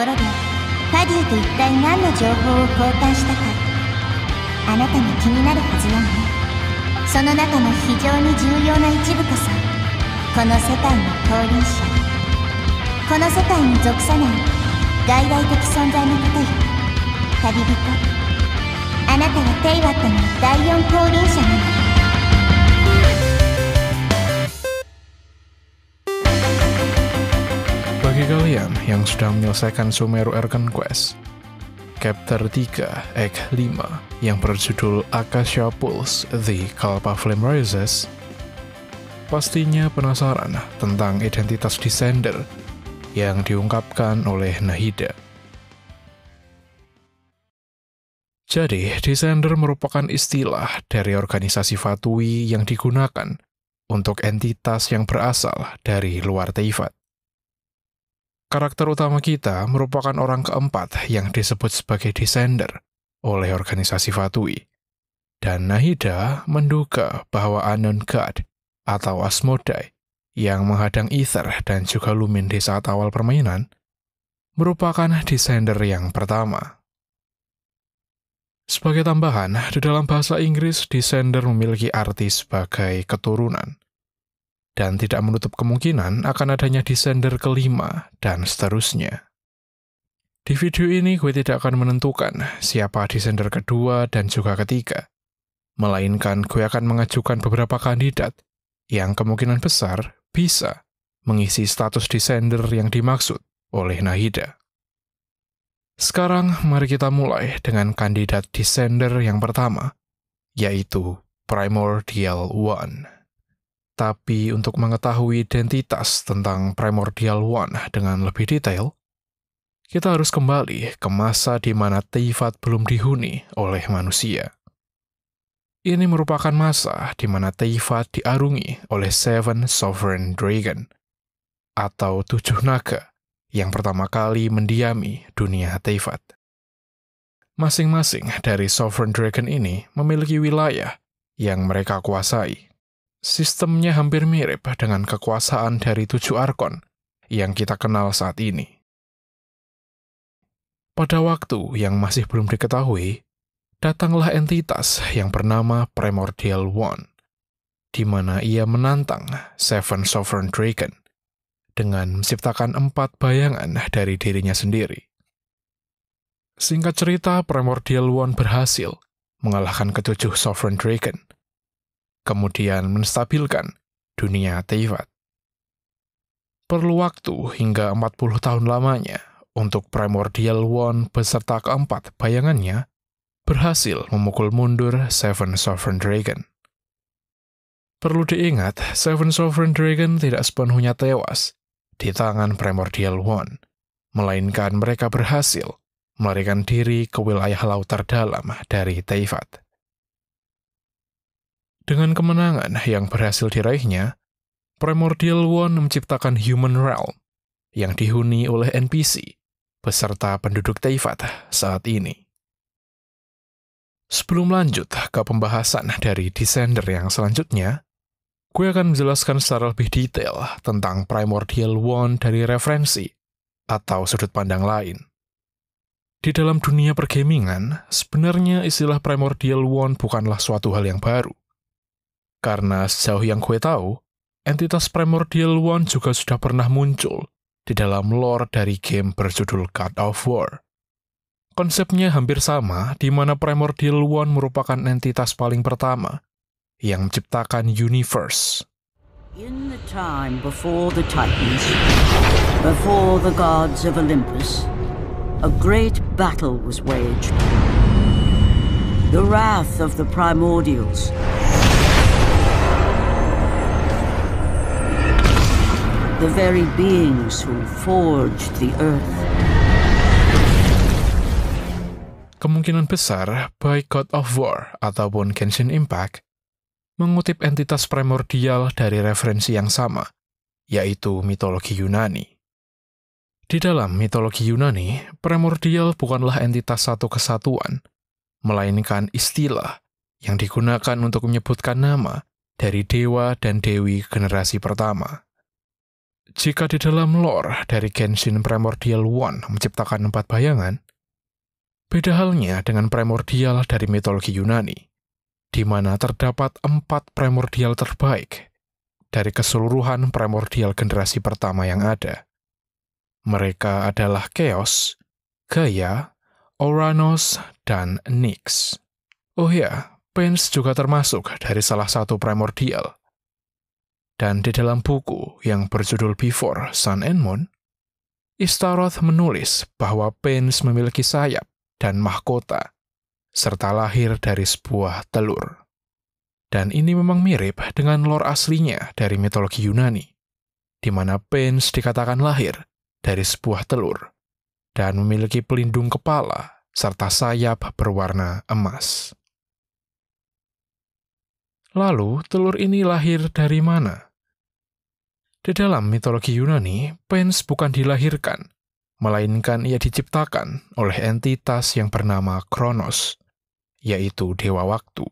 ころでパディと一体何の情報を交換したかあなたも気になるはずよねその中の非常に重要な一部こそこの世界の降臨者この世界に属さない外来的存在のことよ旅人あなたはテイワットの第4降臨者 yang sedang menyelesaikan Sumeru Erken Quest. Chapter 3, Act 5, yang berjudul Akasha Pulse, The Kalpa Flame Rises, pastinya penasaran tentang identitas Descender yang diungkapkan oleh Nahida. Jadi, Descender merupakan istilah dari organisasi Fatui yang digunakan untuk entitas yang berasal dari luar Teifat. Karakter utama kita merupakan orang keempat yang disebut sebagai Descender oleh organisasi Fatui. Dan Nahida menduga bahwa Anon God atau Asmodai yang menghadang Ether dan juga Lumin di saat awal permainan merupakan Descender yang pertama. Sebagai tambahan, di dalam bahasa Inggris, Descender memiliki arti sebagai keturunan dan tidak menutup kemungkinan akan adanya descender kelima, dan seterusnya. Di video ini gue tidak akan menentukan siapa descender kedua dan juga ketiga, melainkan gue akan mengajukan beberapa kandidat yang kemungkinan besar bisa mengisi status descender yang dimaksud oleh Nahida. Sekarang mari kita mulai dengan kandidat descender yang pertama, yaitu Primordial One. Tapi untuk mengetahui identitas tentang Primordial One dengan lebih detail, kita harus kembali ke masa di mana Teifat belum dihuni oleh manusia. Ini merupakan masa di mana Teifat diarungi oleh Seven Sovereign Dragon, atau tujuh naga yang pertama kali mendiami dunia Teifat. Masing-masing dari Sovereign Dragon ini memiliki wilayah yang mereka kuasai Sistemnya hampir mirip dengan kekuasaan dari tujuh arkon yang kita kenal saat ini. Pada waktu yang masih belum diketahui, datanglah entitas yang bernama Primordial One, di mana ia menantang Seven Sovereign Dragon dengan menciptakan empat bayangan dari dirinya sendiri. Singkat cerita, Primordial One berhasil mengalahkan ketujuh Sovereign Dragon kemudian menstabilkan dunia Teifat. Perlu waktu hingga 40 tahun lamanya untuk Primordial One beserta keempat bayangannya berhasil memukul mundur Seven Sovereign Dragon. Perlu diingat, Seven Sovereign Dragon tidak sepenuhnya tewas di tangan Primordial One, melainkan mereka berhasil melarikan diri ke wilayah laut terdalam dari Teifat. Dengan kemenangan yang berhasil diraihnya, Primordial One menciptakan Human Realm yang dihuni oleh NPC beserta penduduk Teifat saat ini. Sebelum lanjut ke pembahasan dari Descender yang selanjutnya, gue akan menjelaskan secara lebih detail tentang Primordial One dari referensi atau sudut pandang lain. Di dalam dunia pergamingan, sebenarnya istilah Primordial One bukanlah suatu hal yang baru. Karena sejauh yang kue tahu, entitas primordial one juga sudah pernah muncul di dalam lore dari game berjudul God of War. Konsepnya hampir sama, di mana primordial one merupakan entitas paling pertama yang menciptakan universe. In the time before the Titans, before the gods of Olympus, a great battle was waged. The wrath of the primordials the very beings who forged the earth. Kemungkinan besar, baik God of War ataupun Genshin Impact mengutip entitas primordial dari referensi yang sama, yaitu mitologi Yunani. Di dalam mitologi Yunani, primordial bukanlah entitas satu kesatuan, melainkan istilah yang digunakan untuk menyebutkan nama dari dewa dan dewi generasi pertama. Jika di dalam lore dari Genshin Primordial One menciptakan empat bayangan, beda halnya dengan primordial dari mitologi Yunani, di mana terdapat empat primordial terbaik dari keseluruhan primordial generasi pertama yang ada. Mereka adalah Chaos, Gaia, Oranos, dan Nyx. Oh ya, Pence juga termasuk dari salah satu primordial, dan di dalam buku yang berjudul Before Sun and Moon, Istaroth menulis bahwa Pains memiliki sayap dan mahkota, serta lahir dari sebuah telur. Dan ini memang mirip dengan lore aslinya dari mitologi Yunani, di mana Pains dikatakan lahir dari sebuah telur dan memiliki pelindung kepala serta sayap berwarna emas. Lalu, telur ini lahir dari mana? Di dalam mitologi Yunani, Pens bukan dilahirkan, melainkan ia diciptakan oleh entitas yang bernama Kronos, yaitu dewa waktu.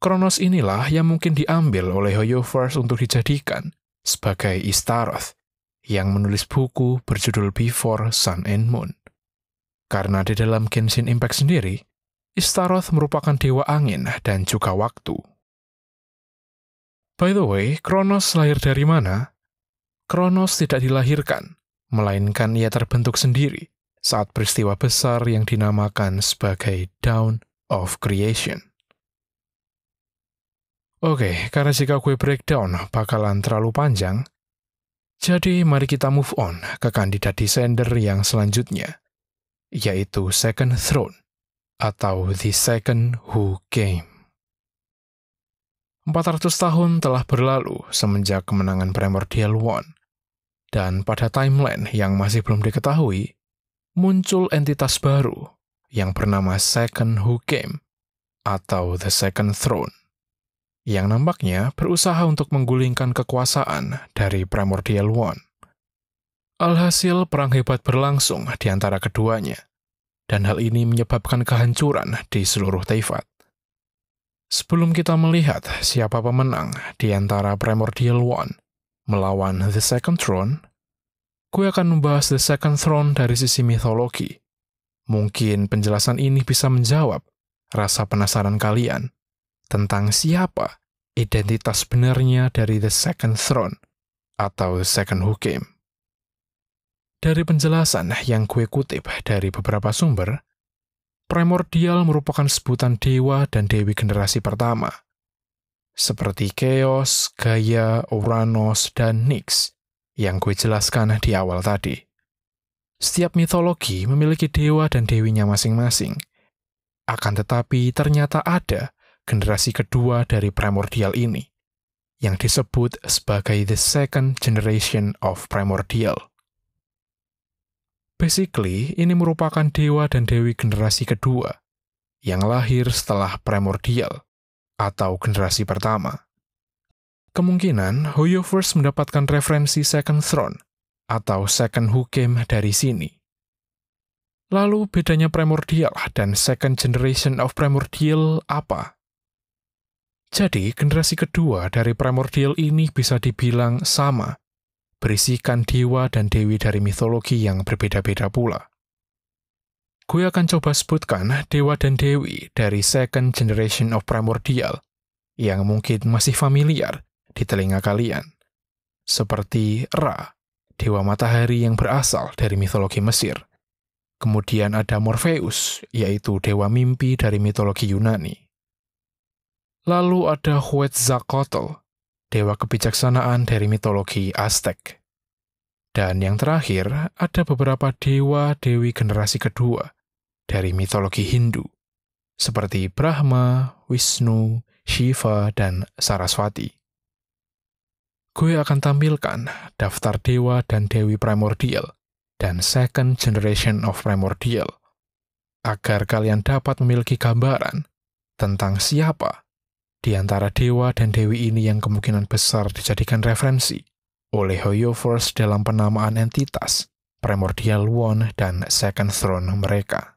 Kronos inilah yang mungkin diambil oleh HoYoVerse untuk dijadikan sebagai Istaroth, yang menulis buku berjudul Before Sun and Moon. Karena di dalam Genshin Impact sendiri, Istaroth merupakan dewa angin dan juga waktu. By the way, Kronos lahir dari mana? Kronos tidak dilahirkan, melainkan ia terbentuk sendiri saat peristiwa besar yang dinamakan sebagai Down of Creation. Oke, okay, karena jika gue breakdown bakalan terlalu panjang, jadi mari kita move on ke kandidat descender yang selanjutnya, yaitu Second Throne atau The Second Who Came. 400 tahun telah berlalu semenjak kemenangan Primordial One, dan pada timeline yang masih belum diketahui, muncul entitas baru yang bernama Second Who Came atau The Second Throne, yang nampaknya berusaha untuk menggulingkan kekuasaan dari Primordial One. Alhasil perang hebat berlangsung di antara keduanya, dan hal ini menyebabkan kehancuran di seluruh Taifat. Sebelum kita melihat siapa pemenang di antara Primordial One melawan The Second Throne, gue akan membahas The Second Throne dari sisi mitologi. Mungkin penjelasan ini bisa menjawab rasa penasaran kalian tentang siapa identitas benarnya dari The Second Throne atau The Second Who Came. Dari penjelasan yang gue kutip dari beberapa sumber, primordial merupakan sebutan dewa dan dewi generasi pertama, seperti Chaos, Gaia, Uranus, dan Nyx yang gue jelaskan di awal tadi. Setiap mitologi memiliki dewa dan dewinya masing-masing. Akan tetapi ternyata ada generasi kedua dari primordial ini, yang disebut sebagai the second generation of primordial. Basically, ini merupakan dewa dan dewi generasi kedua yang lahir setelah primordial atau generasi pertama. Kemungkinan HoYoVerse mendapatkan referensi Second Throne atau Second Hukim dari sini. Lalu bedanya primordial dan second generation of primordial apa? Jadi, generasi kedua dari primordial ini bisa dibilang sama berisikan dewa dan dewi dari mitologi yang berbeda-beda pula. Gue akan coba sebutkan dewa dan dewi dari second generation of primordial yang mungkin masih familiar di telinga kalian, seperti Ra, dewa matahari yang berasal dari mitologi Mesir. Kemudian ada Morpheus, yaitu dewa mimpi dari mitologi Yunani. Lalu ada Huetzakotl, dewa kebijaksanaan dari mitologi Aztec. Dan yang terakhir, ada beberapa dewa-dewi generasi kedua dari mitologi Hindu, seperti Brahma, Wisnu, Shiva, dan Saraswati. Gue akan tampilkan daftar dewa dan dewi primordial dan second generation of primordial, agar kalian dapat memiliki gambaran tentang siapa di antara dewa dan dewi ini yang kemungkinan besar dijadikan referensi oleh Hoyoverse dalam penamaan entitas, primordial one, dan second throne mereka.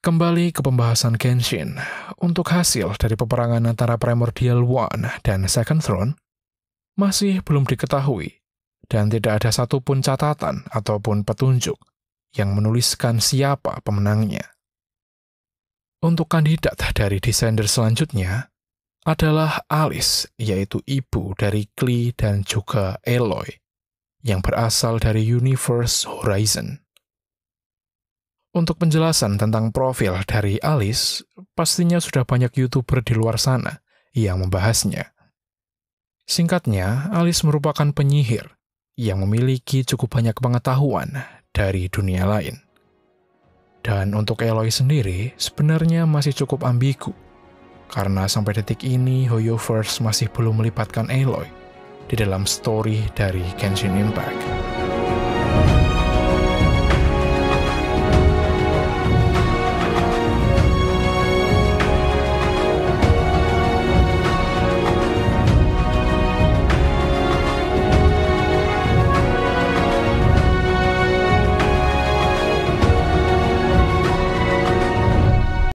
Kembali ke pembahasan Genshin, untuk hasil dari peperangan antara Primordial One dan Second Throne, masih belum diketahui, dan tidak ada satupun catatan ataupun petunjuk yang menuliskan siapa pemenangnya. Untuk kandidat dari desainer selanjutnya adalah Alice, yaitu ibu dari Klee dan juga Eloy, yang berasal dari Universe Horizon. Untuk penjelasan tentang profil dari Alice, pastinya sudah banyak YouTuber di luar sana yang membahasnya. Singkatnya, Alice merupakan penyihir yang memiliki cukup banyak pengetahuan dari dunia lain. Dan untuk Eloy sendiri, sebenarnya masih cukup ambigu. Karena sampai detik ini, Hoyoverse masih belum melipatkan Eloy di dalam story dari Genshin Impact.